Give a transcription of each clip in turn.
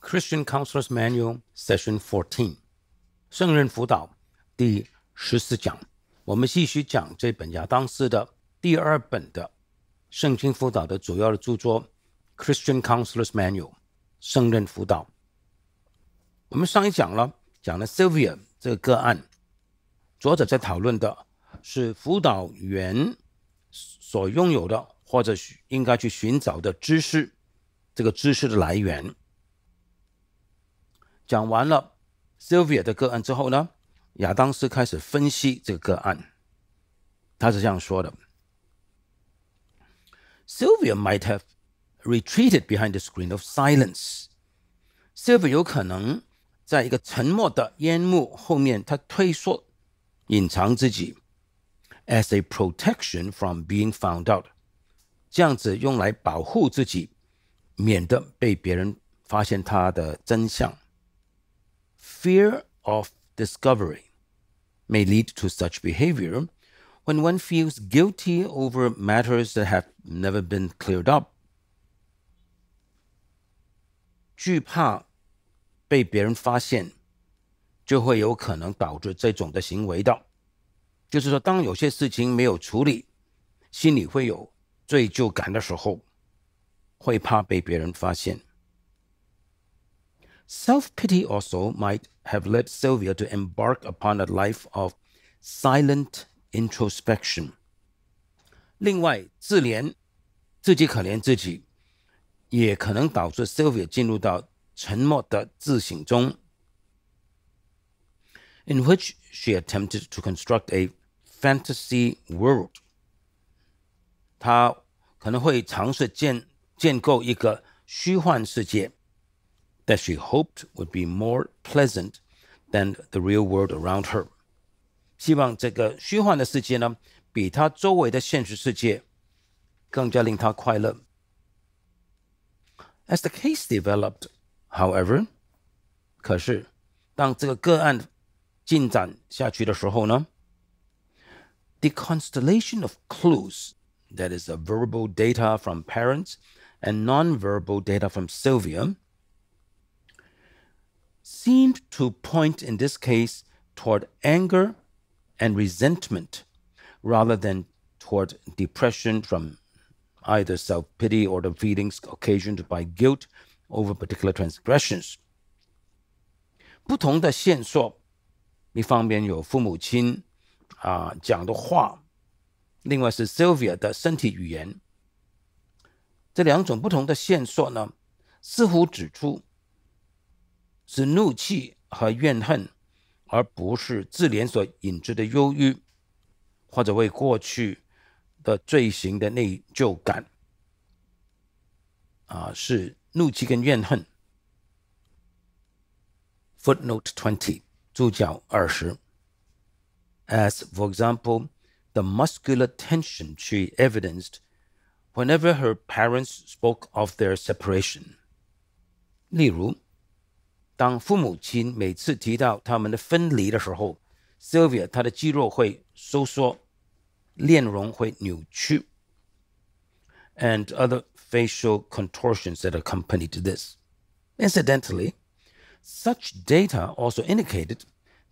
Christian Counselors Manual, Session Fourteen，胜任辅导第十四讲。我们继续讲这本亚当斯的第二本的圣经辅导的主要的著作《Christian Counselors Manual》，胜任辅导。我们上一讲了讲了 Sylvia 这个个案，作者在讨论的是辅导员所拥有的或者应该去寻找的知识，这个知识的来源。讲完了 Sylvia 的个案之后呢，亚当斯开始分析这个个案。他是这样说的：Sylvia might have retreated behind the screen of silence。Sylvia 有可能在一个沉默的烟幕后面，他退缩、隐藏自己，as a protection from being found out。这样子用来保护自己，免得被别人发现他的真相。Fear of discovery may lead to such behavior when one feels guilty over matters that have never been cleared up. 惧怕被别人发现，就会有可能导致这种的行为的。就是说，当有些事情没有处理，心里会有罪疚感的时候，会怕被别人发现。Self pity also might have led Sylvia to embark upon a life of silent introspection. 另外，自怜、自己可怜自己，也可能导致 Sylvia which she attempted to construct a fantasy 她可能会尝试建建构一个虚幻世界。that she hoped would be more pleasant than the real world around her. As the case developed, however，可是当这个个案进展下去的时候呢，the constellation of clues that is verbal data from parents and non-verbal data from Sylvia。seemed to point in this case toward anger and resentment rather than toward depression from either self pity or the feelings occasioned by guilt over particular transgressions. transgressions。不同的线索，一方面有父母亲啊、呃、讲的话，另外是 Sylvia 的身体语言。这两种不同的线索呢，似乎指出是怒气和怨恨，而不是自怜所引致的忧郁，或者为过去的罪行的内疚感。啊，是怒气跟怨恨。Footnote twenty，注脚二十。As for example, the muscular tension she evidenced whenever her parents spoke of their separation, 例如。当父母亲每次提到他们的分离的时候，Sylvia 她的肌肉会收缩，面容会扭曲，and other facial contortions that accompanied this. Incidentally, such data also indicated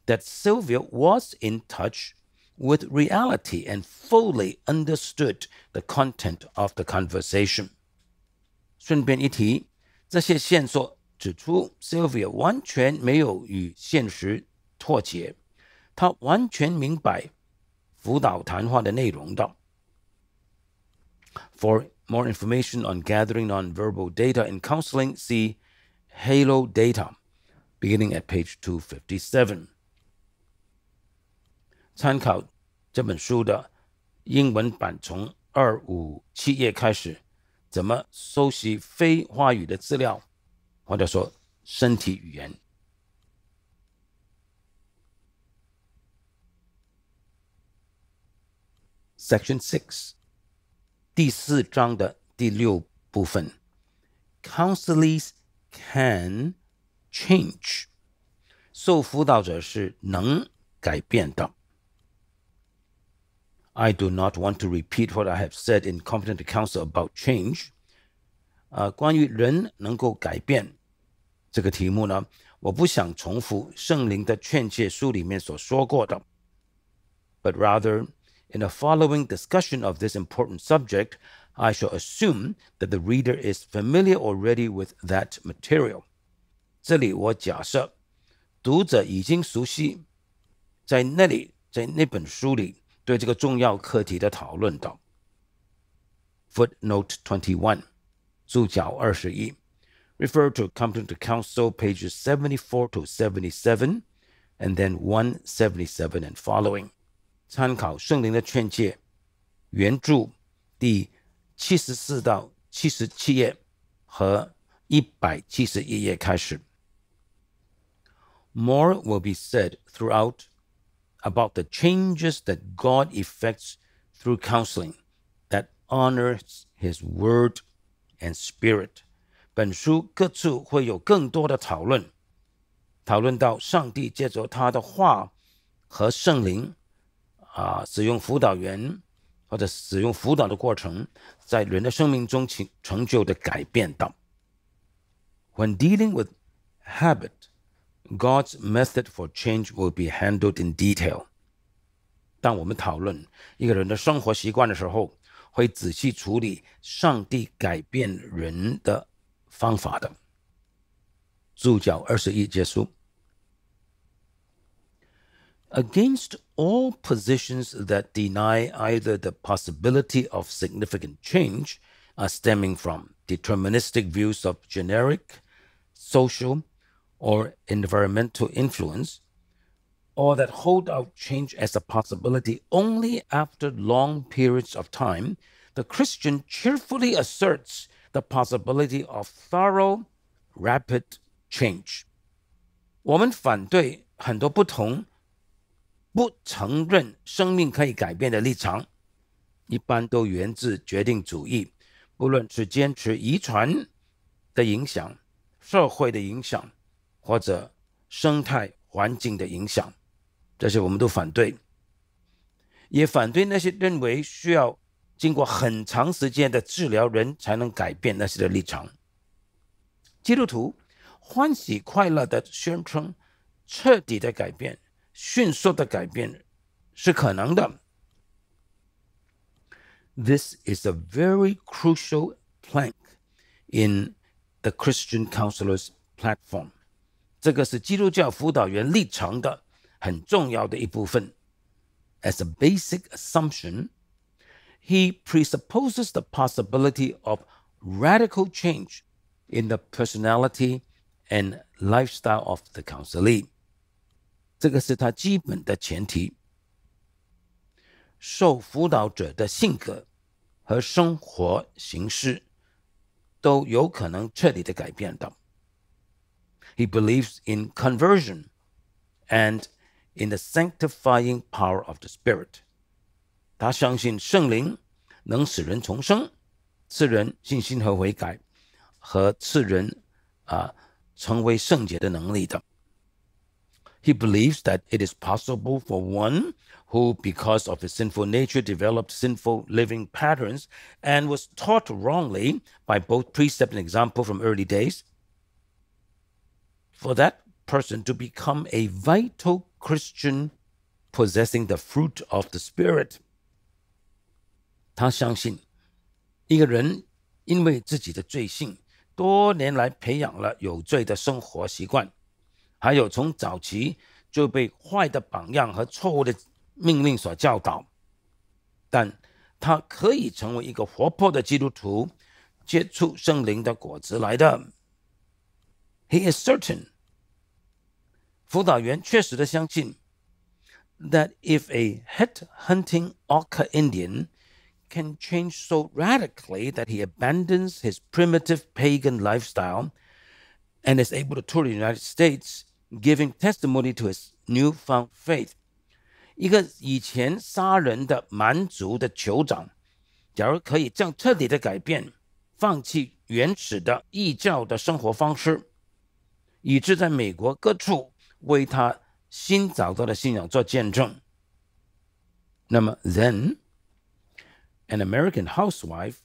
that Sylvia was in touch with reality and fully understood the content of the conversation. 顺便一提，这些线索指出，Sylvia 完全没有与现实脱节，他完全明白辅导谈话的内容的。For more information on gathering non-verbal data in counselling, see Halo Data, beginning at page two fifty-seven。参考这本书的英文版，从二五七页开始，怎么搜集非话语的资料？或者说身体语言。Section six, 第四章的第六部分，Counselors can change，受辅导者是能改变的。I do not want to repeat what I have said in competent counsel about change. 这个题目呢，我不想重复圣灵的劝诫书里面所说过的，but rather in the following discussion of this important subject, I shall assume that the reader is familiar already with that material。这里我假设读者已经熟悉，在那里，在那本书里对这个重要课题的讨论的。Footnote twenty one，注脚二十一。Refer to Compton Council pages 74 to 77 and then 177 and following. More will be said throughout about the changes that God effects through counseling that honors His Word and Spirit. 本书各处会有更多的讨论讨论到上帝借着他的话和圣灵啊使用辅导员或者使用辅导的过程在人的生命中情成就的改变等 when dealing with habit god's method for change will be handled in detail 当我们讨论一个人的生活习惯的时候会仔细处理上帝改变人的方法的。注脚二十一结束。Against all positions that deny either the possibility of significant change are stemming from deterministic views of generic, social, or environmental influence, or that hold out change as a possibility only after long periods of time, the Christian cheerfully asserts The possibility of thorough, rapid change。我们反对很多不同、不承认生命可以改变的立场，一般都源自决定主义。不论是坚持遗传的影响、社会的影响，或者生态环境的影响，这些我们都反对。也反对那些认为需要。经过很长时间的治疗，人才能改变那些的立场。基督徒欢喜快乐的宣称，彻底的改变、迅速的改变是可能的。This is a very crucial plank in the Christian counselor's platform。这个是基督教辅导员立场的很重要的一部分。As a basic assumption he presupposes the possibility of radical change in the personality and lifestyle of the he believes in conversion and in the sanctifying power of the Spirit. He believes that it is possible for one who, because of his sinful nature, developed sinful living patterns and was taught wrongly by both precept and example from early days, for that person to become a vital Christian possessing the fruit of the Spirit. 他相信，一个人因为自己的罪性，多年来培养了有罪的生活习惯，还有从早期就被坏的榜样和错误的命令所教导，但他可以成为一个活泼的基督徒，结出圣灵的果子来的。He is certain。辅导员确实的相信，that if a headhunting Oka Indian can change so radically that he abandons his primitive pagan lifestyle and is able to tour the United States, giving testimony to his newfound faith. An American housewife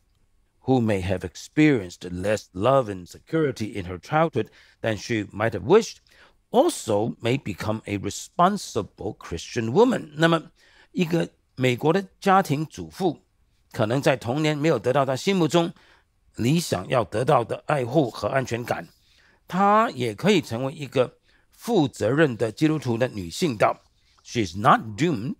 who may have experienced less love and security in her childhood than she might have wished also may become a responsible Christian woman. woman。那么，一个美国的家庭主妇可能在童年没有得到她心目中理想要得到的爱护和安全感，她也可以成为一个负责任的基督徒的女性道。She is not doomed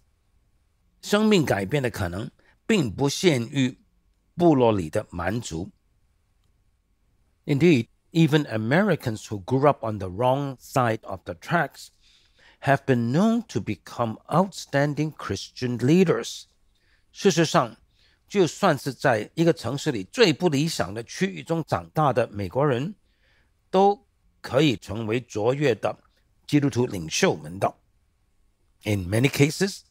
生命改变的可能并不限于部落里的蛮族。Indeed, even Americans who grew up on the wrong side of the tracks have been known to become outstanding Christian leaders. 事实上，就算是在一个城市里最不理想的区域中长大的美国人，都可以成为卓越的基督徒领袖门道。In many cases,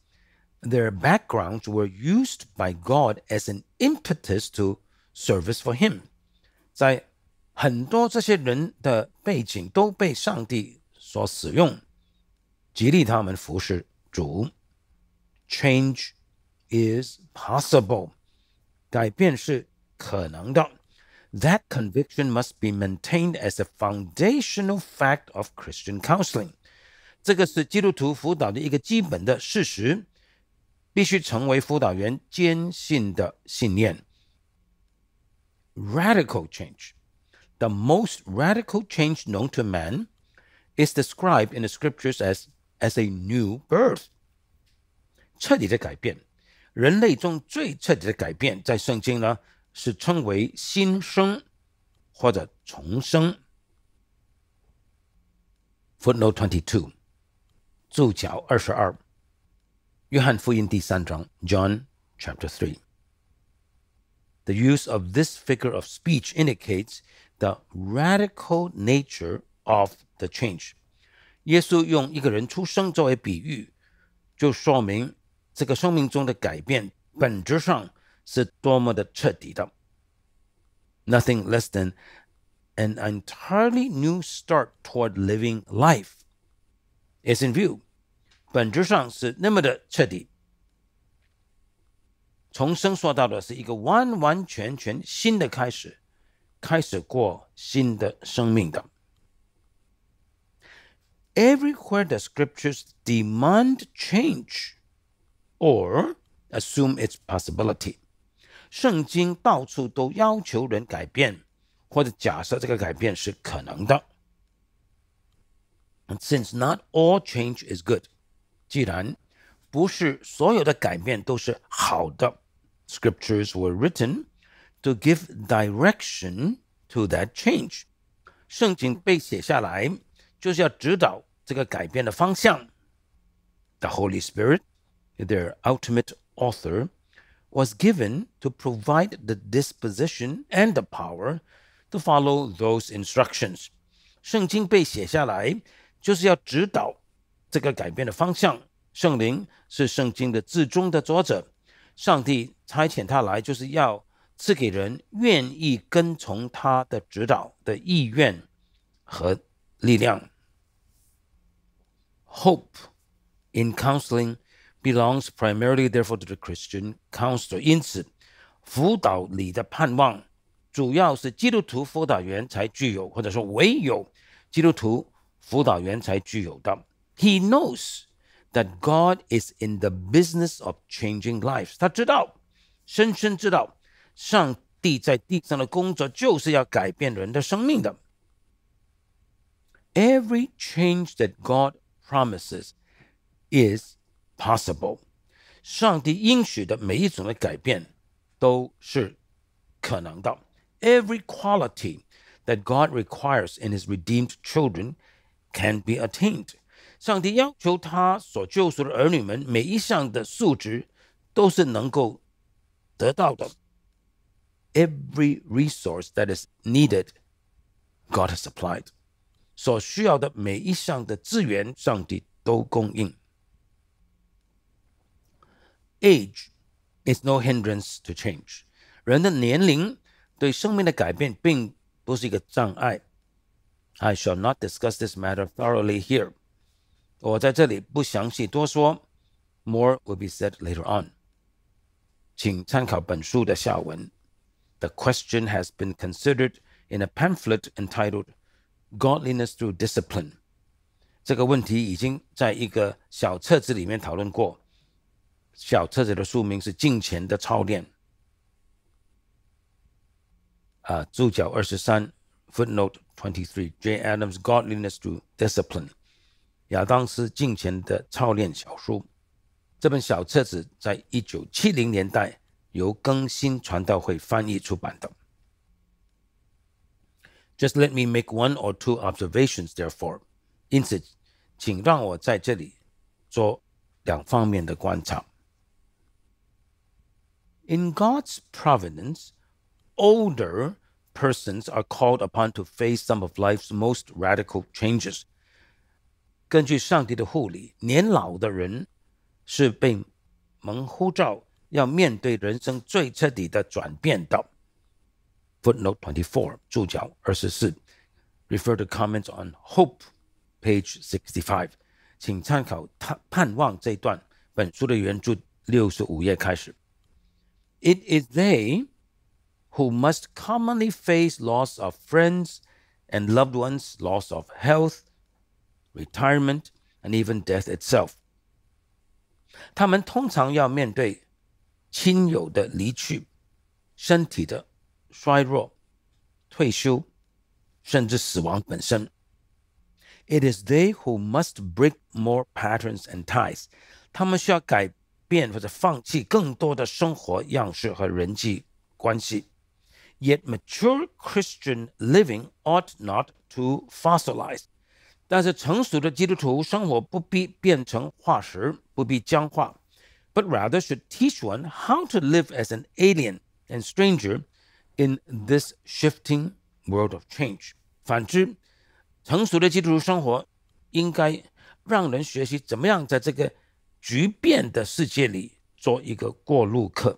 their backgrounds were used by God as an impetus to service for Him. Him。在很多这些人的背景都被上帝所使用，激励他们服侍主。Change is possible，改变是可能的。That conviction must be maintained as a foundational fact of Christian counseling。这个是基督徒辅导的一个基本的事实。必须成为辅导员坚信的信念。Radical change. The most radical change known to man is described in the scriptures as as a new birth. 彻底的改变，人类中最彻底的改变，在圣经呢是称为新生或者重生。Footnote twenty two，注脚二十二。约翰福音第三章 （John chapter The use of this figure of speech indicates the radical nature of the change。耶稣用一个人出生作为比喻，就说明这个生命中的改变本质上是多么的彻底的。Nothing less than an entirely new start toward living life is in view. 本质上是那么的彻底。重生说到的是一个完完全全新的开始，开始过新的生命的。Everywhere the scriptures demand change or assume its possibility，圣经到处都要求人改变，或者假设这个改变是可能的。And since not all change is good。既然不是所有的改变都是好的，Scriptures were written to give direction to that change。圣经被写下来就是要指导这个改变的方向。The Holy Spirit, their ultimate author, was given to provide the disposition and the power to follow those instructions。圣经被写下来就是要指导这个改变的方向，圣灵是圣经的至终的作者，上帝差遣他来，就是要赐给人愿意跟从他的指导的意愿和力量。Hope in c o u n s e l i n g belongs primarily, therefore, to the Christian counsellor. 因此，辅导里的盼望主要是基督徒辅导员才具有，或者说唯有基督徒辅导员才具有的。He knows that God is in the business of changing lives. lives。他知道，深深知道，上帝在地上的工作就是要改变人的生命的。Every change that God promises is possible。上帝应许的每一种的改变都是可能的。Every quality that God requires in His redeemed children can be attained。上帝要求他所救赎的儿女们每一项的素质都是能够得到的。Every resource that is needed, God has supplied. 所需要的每一项的资源，上帝都供应。Age is no hindrance to change. 人的年龄对生命的改变并不是一个障碍。I shall not discuss this matter thoroughly here. 我在这里不详细多说，more will be said later on。请参考本书的下文。The question has been considered in a pamphlet entitled "Godliness Through Discipline." 这个问题已经在一个小册子里面讨论过。小册子的书名是《金钱的操练》。啊，注脚二十三，footnote twenty-three，J. Adams' Godliness Through Discipline。亚当斯进前的操练小书。这本小册子在一九七零年代由更新传道会翻译出版的。Just let me make one or two observations, therefore. God's providence, older persons are called upon to face some of life's most radical changes. 根据上帝的护理，年老的人是被蒙呼召要面对人生最彻底的转变的。Footnote twenty four，注脚二十四，refer to comments on hope，page sixty five，请参考《盼盼望》这段本书的原著六十五页开始。It is they who must commonly face loss of friends and loved ones, loss of health retirement, and even death itself。他们通常要面对亲友的离去、身体的衰弱、退休，甚至死亡本身。It is they who must break more patterns and ties。他们需要改变或者放弃更多的生活样式和人际关系。Yet mature Christian living ought not to fossilize 但是成熟的基督徒生活不必变成化石，不必僵化，but rather should teach one how to live as an alien and stranger in this shifting world of change。反之，成熟的基督徒生活应该让人学习怎么样在这个局变的世界里做一个过路客。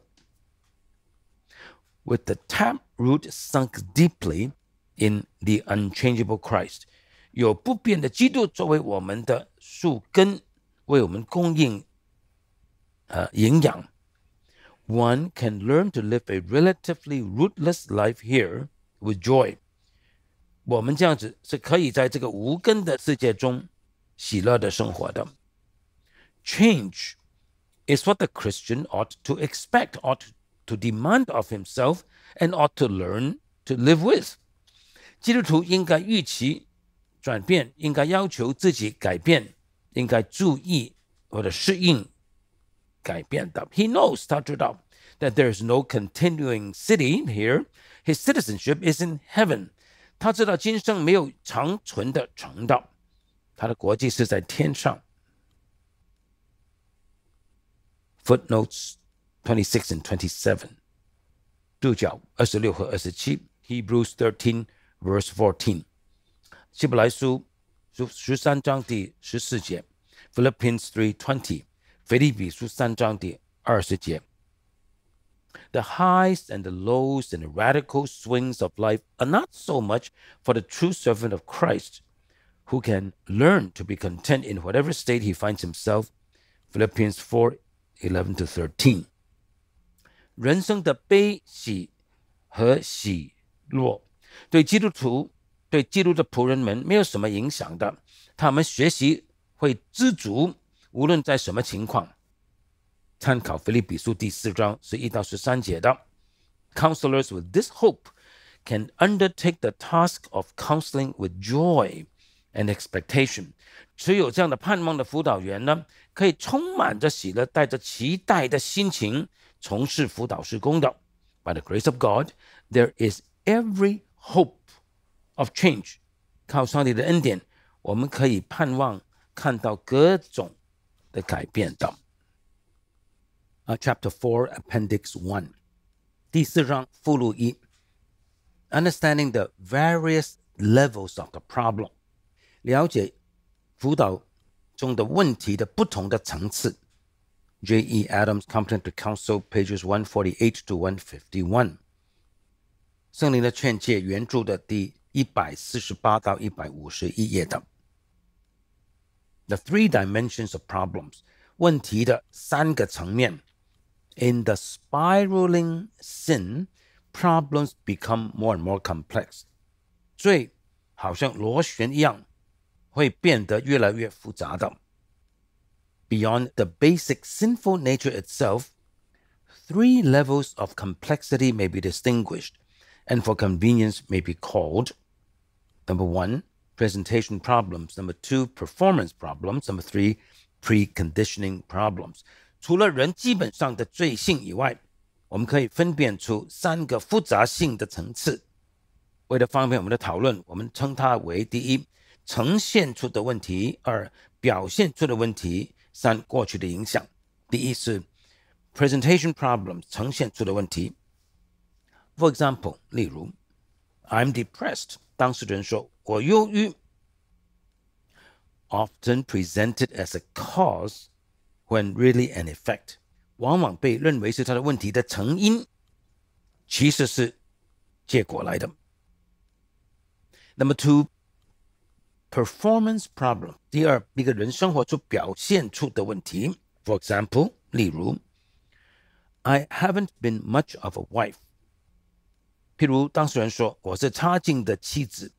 With the taproot sunk deeply in the unchangeable Christ。有不变的基督作为我们的树根，为我们供应呃营养。One can learn to live a relatively rootless life here with joy。我们这样子是可以在这个无根的世界中喜乐的生活的。Change is what the Christian ought to expect, ought to demand of himself, and ought to learn to live with。基督徒应该预期转变，应该要求自己改变，应该注意或者适应改变的。He knows，他知道 that there is no continuing city here. His citizenship is in heaven. 他知道今生没有长存的城道，他的国际是在天上。Footnotes twenty six and twenty seven，注脚二十六和二十七，Hebrews thirteen verse fourteen。希伯来书书十三章第十四节，Philippians three twenty，腓立比书三章第二十节。The highs and the lows and the radical swings of life are not so much for the true servant of Christ, who can learn to be content in whatever state he finds himself. Philippians 4 11 to 13。人生的悲喜和喜乐，对基督徒对基督的仆人们没有什么影响的。他们学习会知足，无论在什么情况。参考腓立比书第四章十一到十三节的，Counselors with this hope can undertake the task of counseling with joy and expectation。持有这样的盼望的辅导员呢，可以充满着喜乐，带着期待的心情从事辅导施工的。By the grace of God, there is every hope of change，靠上帝的恩典，我们可以盼望看到各种的改变的。啊，Chapter Four Appendix One，第四章附录一，Understanding the various levels of the problem，了解辅导中的问题的不同的层次。J.E. Adams Competent to Counsel pages one forty eight to one fifty one。圣灵的劝诫原著的第一百四十八到一百五十一页的。The three dimensions of problems the spiraling sin, problems become more and more complex. the basic sinful nature itself, three levels of complexity may be distinguished and for convenience may be called Number one, presentation problems. Number two, performance problems. Number three, preconditioning problems。除了人基本上的罪性以外，我们可以分辨出三个复杂性的层次。为了方便我们的讨论，我们称它为：第一，呈现出的问题；二，表现出的问题；三，过去的影响。第一是 presentation problems，呈现出的问题。For example，例如，I'm depressed。Often presented as a cause when really an effect 往往被认为是他的问题的成因其实是结果来的 number performance problem 第二一个人生活中表现出的问题 for problem，第二，一个人生活出表现出的问题。For example，例如，I haven't been much of a wife，譬如当事人说：“我是差劲的妻子。”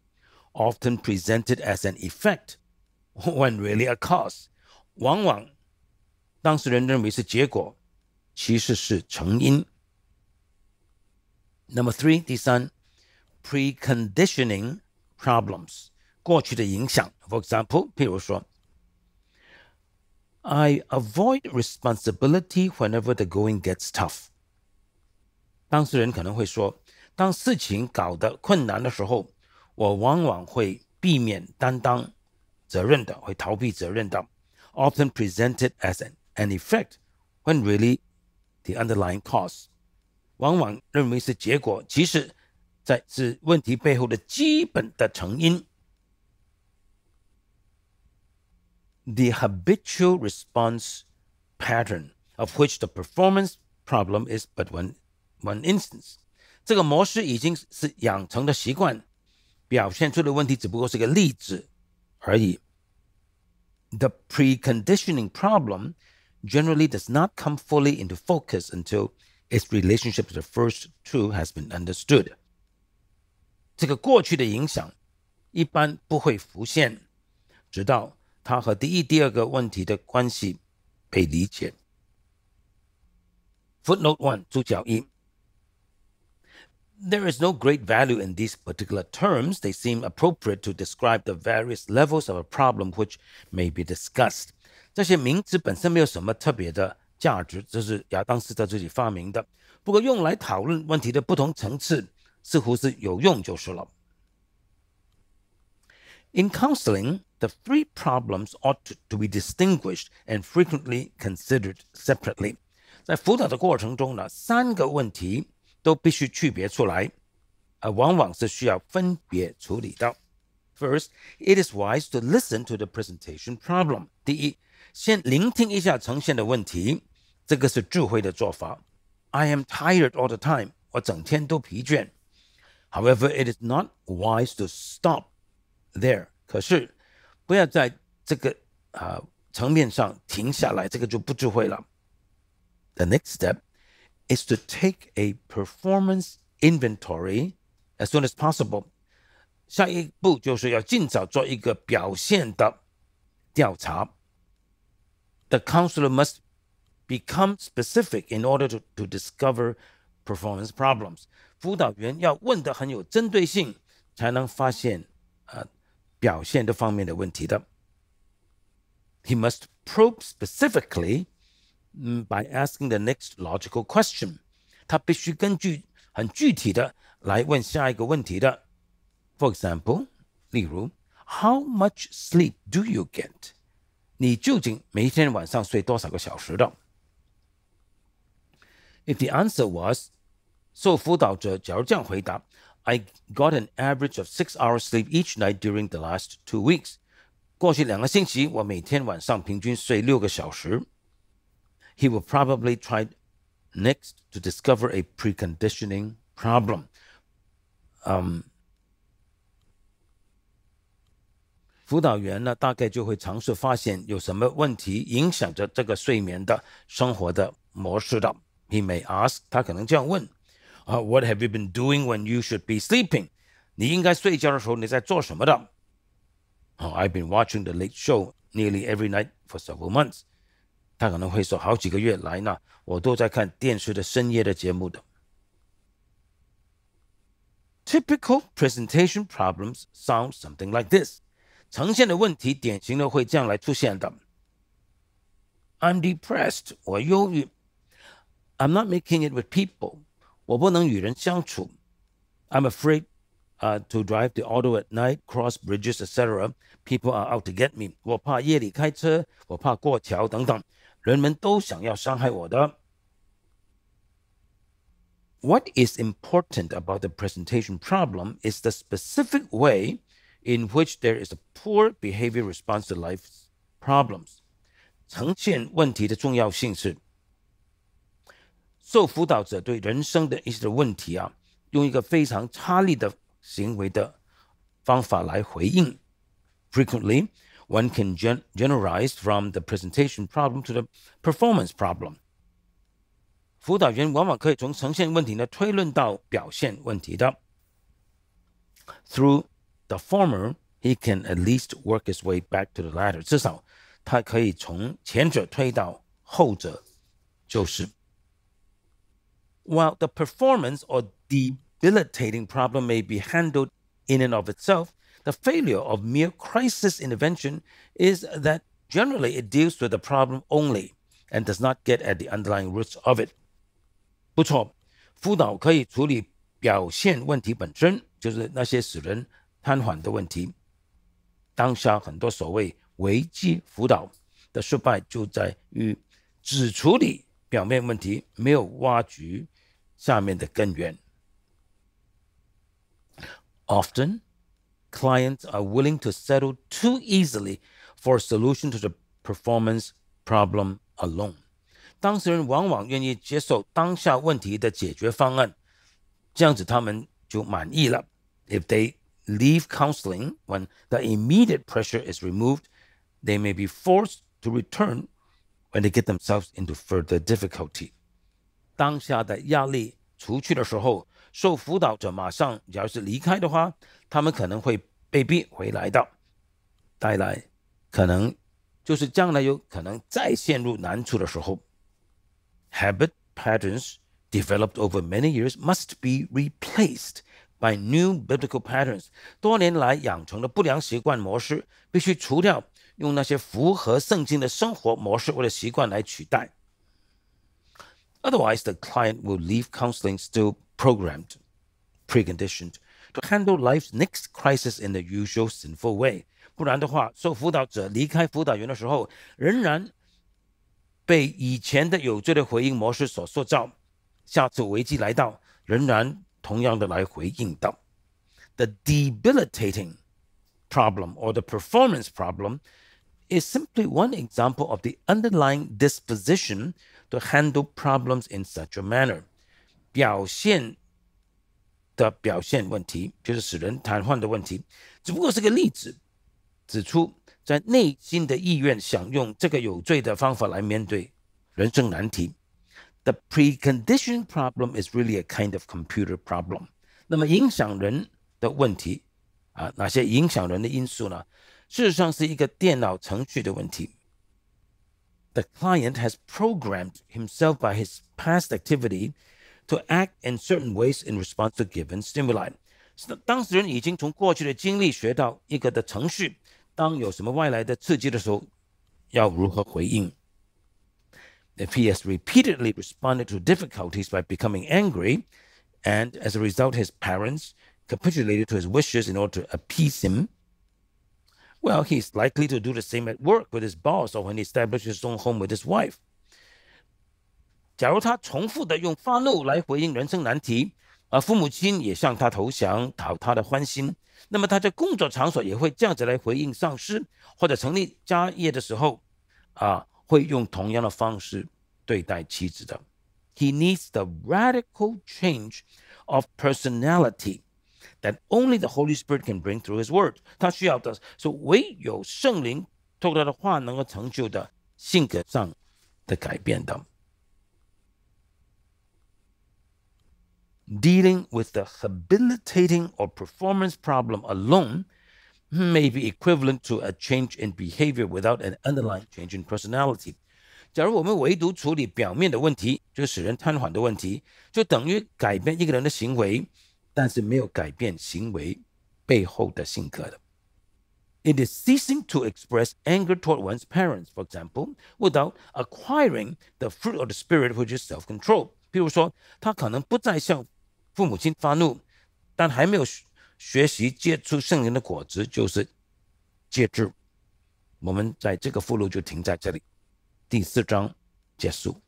Often presented as an effect, when really a cause. 往往当事人认为是结果，其实是成因。Number three，第三，preconditioning problems 过去的影响。For example，譬如说，I avoid responsibility whenever the going gets tough。当事人可能会说当事情搞得困难的时候，我往往会避免担当责任的，会逃避责任的，often presented as an an effect when really the underlying cause，往往认为是结果，其实在是问题背后的基本的成因。The habitual response pattern of which the performance problem is but one one instance. 这个模式已经是养成的习惯，表现出的问题只不过是个例子而已。The preconditioning problem generally does not come fully into focus until its relationship to the first two has been understood。这个过去的影响一般不会浮现，直到它和第一、第二个问题的关系被理解。Footnote one，注脚一。There is no great value in these particular terms. They seem appropriate to describe the various levels of a problem which may be discussed. 这些名词本身没有什么特别的价值，这是亚当斯他自己发明的。不过用来讨论问题的不同层次，似乎是有用就是了。In counseling, the three problems ought to be distinguished and frequently considered separately. 在辅导的过程中呢，三个问题都必须区别出来，而往往是需要分别处理到。First, it is wise to listen to the presentation problem. 第一，先聆听一下呈现的问题，这个是智慧的做法。I am tired all the time. 我整天都疲倦。However, it is not wise to stop there. 可是，不要在这个啊、呃、层面上停下来，这个就不智慧了。The next step is to take a performance inventory as soon as possible. The counselor must become specific in order to, to discover performance problems. He must probe specifically by asking the next logical question。他必须根据很具体的来问下一个问题的。For example，例如，How much sleep do you get？你究竟每天晚上睡多少个小时的？If the answer was，受辅导者假如这样回答，I got an average of six hours sleep each night during the last two weeks。过去两个星期，我每天晚上平均睡六个小时。he will probably try next to discover a preconditioning problem. Um, 辅导员呢，大概就会尝试发现有什么问题影响着这个睡眠的生活的模式的。He may ask，他可能这样问：啊、uh,，What have you been doing when you should be sleeping？你应该睡觉的时候你在做什么的？Oh, I've been watching the late show nearly every night for several months. Typical presentation problems sound something like this. 呈现的问题典型的会这样来出现的 i am depressed. 我忧郁 i am not making it with people. 我不能与人相处 i am afraid uh, to drive the auto at night, cross bridges, etc. People are out to get me. 我怕夜里开车，我怕过桥等等。人们都想要伤害我的。What is important about the presentation problem is the specific way in which there is a poor behavior response to life's problems. 呈现问题的重要性是，受辅导者对人生的一些问题啊，用一个非常差劣的行为的方法来回应，frequently one can gen generalize from the presentation problem to the performance problem. Through the former, he can at least work his way back to the latter。至少他可以从前者推到后者，就是。While the performance or debilitating problem may be handled in and of itself, the failure of mere crisis intervention is that generally it deals with the problem only and does not get at the underlying roots of it. it。不错，辅导可以处理表现问题本身，就是那些使人瘫痪的问题。当下很多所谓危机辅导的失败，就在于只处理表面问题，没有挖掘下面的根源。Often clients are willing to settle too easily for a solution to the performance problem alone. If they leave counseling when the immediate pressure is removed, they may be forced to return when they get themselves into further difficulty. 当下的压力除去的时候，受辅导者马上要是离开的话，他们可能会被逼回来的，带来可能就是将来有可能再陷入难处的时候。Habit patterns developed over many years must be replaced by new biblical patterns。多年来养成的不良习惯模式必须除掉，用那些符合圣经的生活模式或者习惯来取代。Otherwise, the client will leave counseling still programmed, preconditioned to handle life's next crisis in the usual sinful way。不然的话，受辅导者离开辅导员的时候，仍然被以前的有罪的回应模式所塑造。下次危机来到，仍然同样的来回应到。The debilitating problem or the performance problem is simply one example of the underlying disposition to handle problems in such a manner. 表现的表现问题，就是使人瘫痪的问题，只不过是个例子，指出在内心的意愿想用这个有罪的方法来面对人生难题。The precondition problem is really a kind of computer problem。那么影响人的问题啊，哪些影响人的因素呢？事实上是一个电脑程序的问题。The client has programmed himself by his past activity to act in certain ways in response to given stimuli。当事人已经从过去的经历学到一个的程序，当有什么外来的刺激的时候，要如何回应。If he has repeatedly responded to difficulties by becoming angry, and as a result, his parents capitulated to his wishes in order to appease him, well, he's likely to do the same at work with his boss or when he establishes his own home with his wife. 假如他重复的用发怒来回应人生难题，啊，父母亲也向他投降讨他的欢心，那么他在工作场所也会这样子来回应上司，或者成立家业的时候，啊，会用同样的方式对待妻子的。He needs the radical change of personality that only the Holy Spirit can bring through His Word。他需要的是唯有圣灵透过他的话能够成就的性格上的改变的。dealing with the habilitating or performance problem alone may be equivalent to a change in behavior without an underlying change in personality. It is ceasing to express anger toward one's parents, for example, without acquiring the fruit of the spirit, which is self-control. 比如说，他可能不再向父母亲发怒，但还没有学习接触圣人的果子，就是戒制。我们在这个附录就停在这里，第四章结束。